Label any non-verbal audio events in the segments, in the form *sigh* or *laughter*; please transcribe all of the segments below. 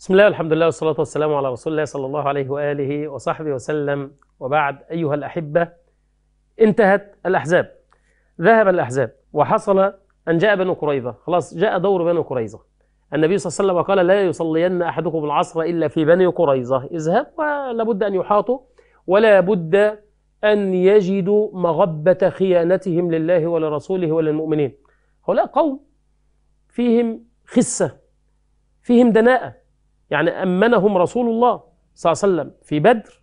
بسم الله والحمد لله والصلاة والسلام على رسول الله صلى الله عليه وآله وصحبه وسلم وبعد أيها الأحبة انتهت الأحزاب ذهب الأحزاب وحصل أن جاء بنو قريظة خلاص جاء دور بنو قريظة النبي صلى الله عليه وسلم قال لا يصلين أحدكم العصر إلا في بني قريظة اذهب ولا بد أن يحاطوا ولا بد أن يجدوا مغبة خيانتهم لله ولرسوله وللمؤمنين هؤلاء قوم فيهم خسة فيهم دناءة يعني أمنهم رسول الله صلى الله عليه وسلم في بدر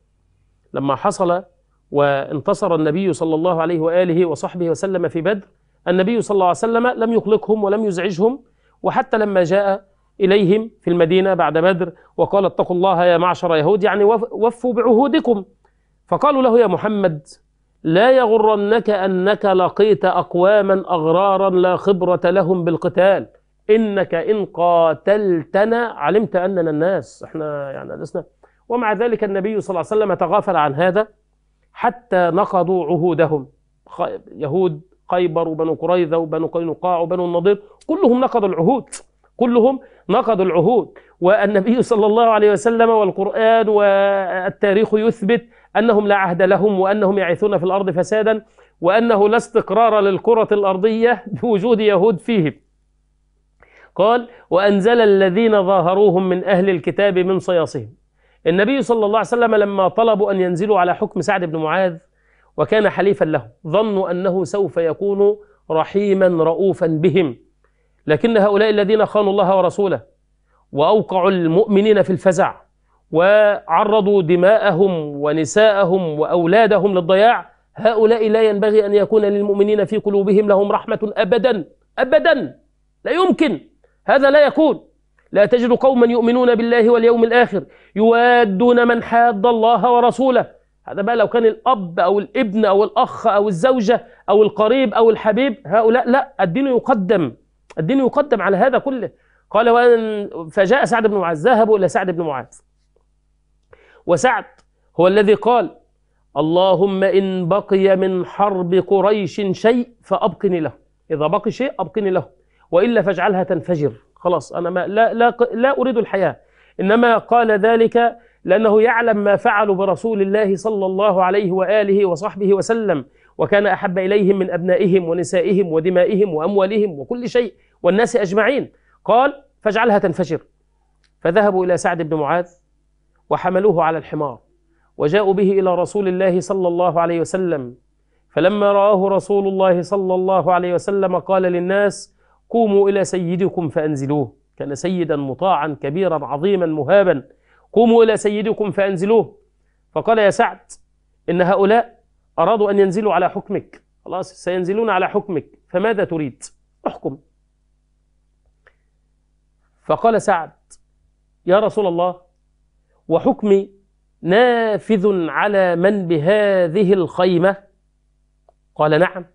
لما حصل وانتصر النبي صلى الله عليه وآله وصحبه وسلم في بدر النبي صلى الله عليه وسلم لم يقلقهم ولم يزعجهم وحتى لما جاء إليهم في المدينة بعد بدر وقال اتقوا الله يا معشر يهود يعني وفوا بعهودكم فقالوا له يا محمد لا يغرنك أنك لقيت أقواما أغرارا لا خبرة لهم بالقتال إنك إن قاتلتنا علمت أننا الناس إحنا يعني لسنا ومع ذلك النبي صلى الله عليه وسلم تغافل عن هذا حتى نقضوا عهودهم يهود خيبر وبنو قريظة وبنو قينقاع وبنو النضير كلهم نقضوا العهود كلهم نقضوا العهود والنبي صلى الله عليه وسلم والقرآن والتاريخ يثبت أنهم لا عهد لهم وأنهم يعيثون في الأرض فسادا وأنه لا استقرار للكرة الأرضية بوجود يهود فيهم قال وأنزل الذين ظاهروهم من أهل الكتاب من صياصهم النبي صلى الله عليه وسلم لما طلبوا أن ينزلوا على حكم سعد بن معاذ وكان حليفا له ظنوا أنه سوف يكون رحيما رؤوفا بهم لكن هؤلاء الذين خانوا الله ورسوله وأوقعوا المؤمنين في الفزع وعرضوا دماءهم ونساءهم وأولادهم للضياع هؤلاء لا ينبغي أن يكون للمؤمنين في قلوبهم لهم رحمة أبدا أبدا لا يمكن هذا لا يكون لا تجد قوما يؤمنون بالله واليوم الآخر يوادون من حاد الله ورسوله هذا بقى لو كان الأب أو الابن أو الأخ أو الزوجة أو القريب أو الحبيب هؤلاء لا الدين يقدم الدين يقدم على هذا كله قال وأن فجاء سعد بن معاذ ذهبوا إلى سعد بن معاذ وسعد هو الذي قال اللهم إن بقي من حرب قريش شيء فأبقني له إذا بقي شيء أبقني له وإلا فاجعلها تنفجر خلاص أنا ما لا, لا, لا أريد الحياة إنما قال ذلك لأنه يعلم ما فعلوا برسول الله صلى الله عليه وآله وصحبه وسلم وكان أحب إليهم من أبنائهم ونسائهم ودمائهم وأموالهم وكل شيء والناس أجمعين قال فاجعلها تنفجر فذهبوا إلى سعد بن معاذ وحملوه على الحمار وجاءوا به إلى رسول الله صلى الله عليه وسلم فلما رآه رسول الله صلى الله عليه وسلم قال للناس قوموا إلى سيدكم فأنزلوه كان سيدا مطاعا كبيرا عظيما مهابا قوموا إلى سيدكم فأنزلوه فقال يا سعد إن هؤلاء أرادوا أن ينزلوا على حكمك خلاص سينزلون على حكمك فماذا تريد احكم فقال سعد يا رسول الله وحكمي نافذ على من بهذه الخيمة قال نعم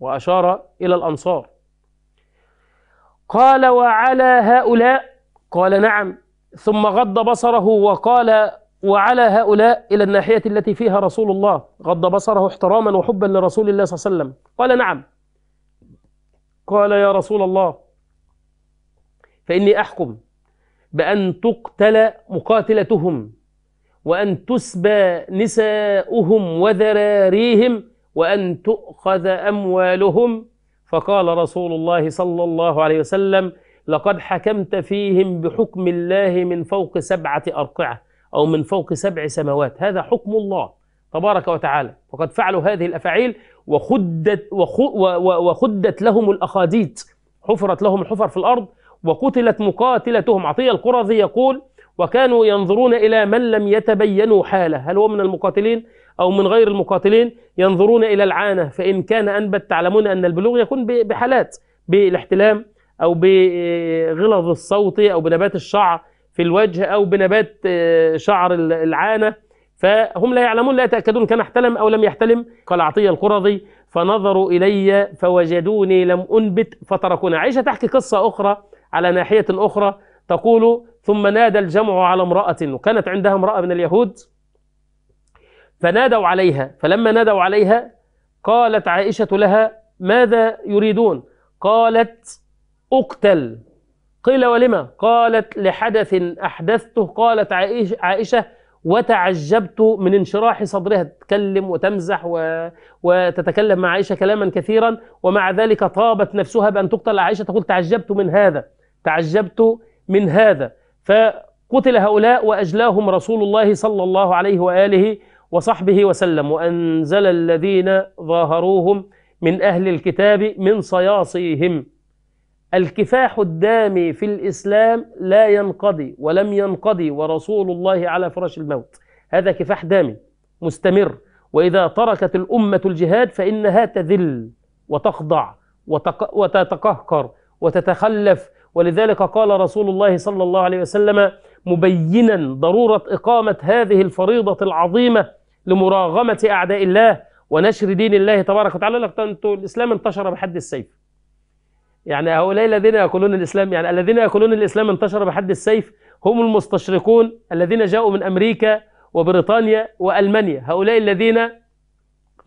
وأشار إلى الأنصار قال وعلى هؤلاء قال نعم ثم غض بصره وقال وعلى هؤلاء إلى الناحية التي فيها رسول الله غض بصره احتراما وحبا لرسول الله صلى الله عليه وسلم قال نعم قال يا رسول الله فإني أحكم بأن تقتل مقاتلتهم وأن تسبى نساؤهم وذراريهم وأن تؤخذ أموالهم فقال رسول الله صلى الله عليه وسلم لقد حكمت فيهم بحكم الله من فوق سبعة أرقعة أو من فوق سبع سماوات هذا حكم الله تبارك وتعالى وقد فعلوا هذه الأفاعيل وخدت, وخدت لهم الأخاديد حفرت لهم الحفر في الأرض وقتلت مقاتلتهم عطية القرظي يقول وكانوا ينظرون إلى من لم يتبينوا حاله هل هو من المقاتلين أو من غير المقاتلين ينظرون إلى العانة فإن كان أنبت تعلمون أن البلوغ يكون بحالات بالاحتلام أو بغلظ الصوت أو بنبات الشعر في الوجه أو بنبات آه، شعر العانة فهم لا يعلمون لا يتأكدون كان احتلم أو لم يحتلم قال عطية القرظي فنظروا إلي فوجدوني لم أنبت فتركونا عائشة تحكي قصة أخرى على ناحية أخرى تقول ثم نادى الجمع على امرأة وكانت عندها امرأة من اليهود فنادوا عليها فلما نادوا عليها قالت عائشة لها ماذا يريدون قالت اقتل قيل ولما قالت لحدث أحدثته قالت عائشة وتعجبت من انشراح صدرها تتكلم وتمزح و... وتتكلم مع عائشة كلاما كثيرا ومع ذلك طابت نفسها بأن تقتل عائشة تقول تعجبت من هذا تعجبت من هذا فقتل هؤلاء وأجلاهم رسول الله صلى الله عليه وآله وصحبه وسلم وأنزل الذين ظاهروهم من أهل الكتاب من صياصيهم الكفاح الدامي في الإسلام لا ينقضي ولم ينقضي ورسول الله على فراش الموت هذا كفاح دامي مستمر وإذا تركت الأمة الجهاد فإنها تذل وتخضع وتتقهقر وتتخلف ولذلك قال رسول الله صلى الله عليه وسلم مبينا ضرورة إقامة هذه الفريضة العظيمة لمراغمة أعداء الله ونشر دين الله تبارك وتعالى أنتم الإسلام انتشر بحد السيف يعني هؤلاء الذين يقولون الإسلام يعني الذين يقولون الإسلام انتشر بحد السيف هم المستشرقون الذين جاءوا من أمريكا وبريطانيا وألمانيا هؤلاء الذين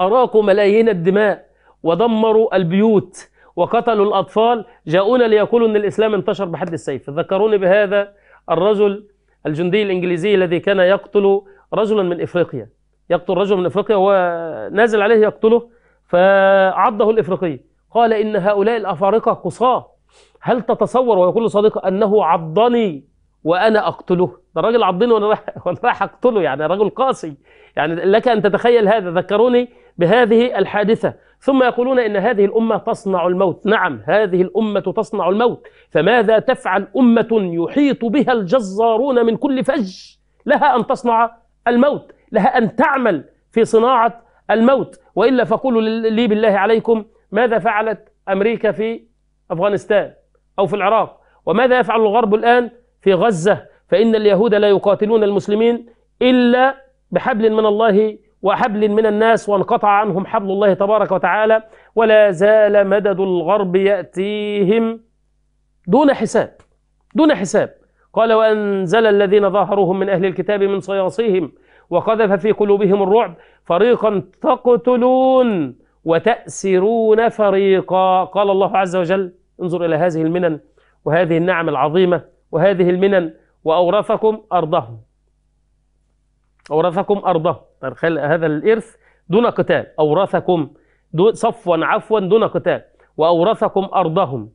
أراقوا ملايين الدماء ودمروا البيوت وقتلوا الأطفال جاءونا ليقولوا أن الإسلام انتشر بحد السيف ذكروني بهذا الرجل الجندي الإنجليزي الذي كان يقتل رجلا من إفريقيا يقتل رجل من افريقيا ونازل عليه يقتله فعضه الافريقي قال ان هؤلاء الافارقه قصاه هل تتصور ويقول صديقه انه عضني وانا اقتله ده الراجل عضني وانا رايح *laughs* وانا رايح اقتله يعني رجل قاسي يعني لك ان تتخيل هذا ذكروني بهذه الحادثه ثم يقولون ان هذه الامه تصنع الموت نعم هذه الامه تصنع الموت فماذا تفعل امه يحيط بها الجزارون من كل فج لها ان تصنع الموت لها أن تعمل في صناعة الموت وإلا فقولوا لي بالله عليكم ماذا فعلت أمريكا في أفغانستان أو في العراق وماذا يفعل الغرب الآن في غزة فإن اليهود لا يقاتلون المسلمين إلا بحبل من الله وحبل من الناس وانقطع عنهم حبل الله تبارك وتعالى ولا زال مدد الغرب يأتيهم دون حساب دون حساب قال وأنزل الذين ظاهروهم من أهل الكتاب من صياصيهم وقذف في قلوبهم الرعب فريقا تقتلون وتأسرون فريقا قال الله عز وجل انظر إلى هذه المنن وهذه النعم العظيمة وهذه المنن وأورثكم أرضهم أورثكم أرضهم طيب، هذا الإرث دون قتال أورثكم صفوا عفوا دون قتال وأورثكم أرضهم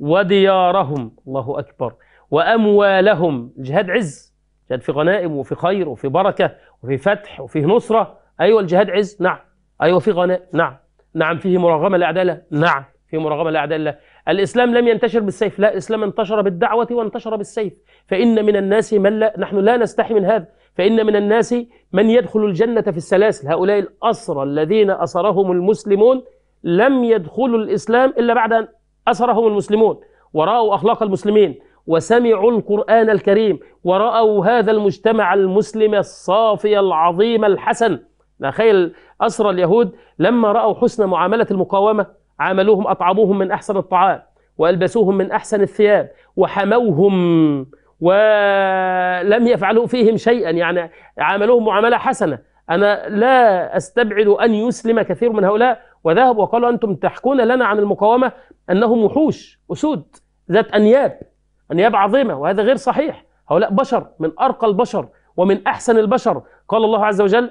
وديارهم الله أكبر وأموالهم جهاد عز كانت في غنائم وفي خير وفي بركة وفي فتح وفي نصرة أيوة الجهاد عز نعم أيوة في غنائم نعم نعم فيه مراغمة لأعداء الله نعم في مراغمة لأعداء الله الإسلام لم ينتشر بالسيف لا الإسلام انتشر بالدعوة وانتشر بالسيف فإن من الناس من لا نحن لا نستحي من هذا فإن من الناس من يدخل الجنة في السلاسل هؤلاء الأسرى الذين أسرهم المسلمون لم يدخلوا الإسلام إلا بعد أن أسرهم المسلمون ورأوا أخلاق المسلمين وسمعوا القرآن الكريم ورأوا هذا المجتمع المسلم الصافي العظيم الحسن تخيل أسرى اليهود لما رأوا حسن معاملة المقاومة عاملوهم أطعموهم من أحسن الطعام وألبسوهم من أحسن الثياب وحموهم ولم يفعلوا فيهم شيئا يعني عاملوهم معاملة حسنة أنا لا أستبعد أن يسلم كثير من هؤلاء وذهب وقالوا أنتم تحكون لنا عن المقاومة أنهم وحوش أسود ذات أنياب النيابة عظيمة وهذا غير صحيح هؤلاء بشر من أرقى البشر ومن أحسن البشر قال الله عز وجل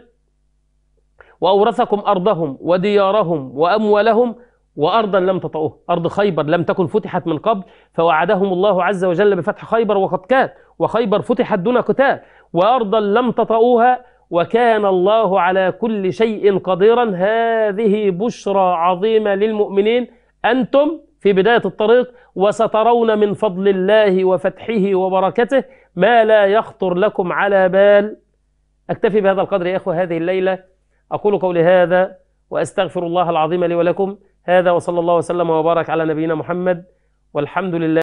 وأورثكم أرضهم وديارهم وأموالهم وأرضا لم تطؤوها أرض خيبر لم تكن فتحت من قبل فوعدهم الله عز وجل بفتح خيبر وقد كان وخيبر فتحت دون قتال وأرضا لم تطئوها وكان الله على كل شيء قديرا هذه بشرى عظيمة للمؤمنين أنتم في بداية الطريق وسترون من فضل الله وفتحه وبركته ما لا يخطر لكم على بال أكتفي بهذا القدر يا إخوة هذه الليلة أقول قولي هذا وأستغفر الله العظيم لي ولكم هذا وصلى الله وسلم وبارك على نبينا محمد والحمد لله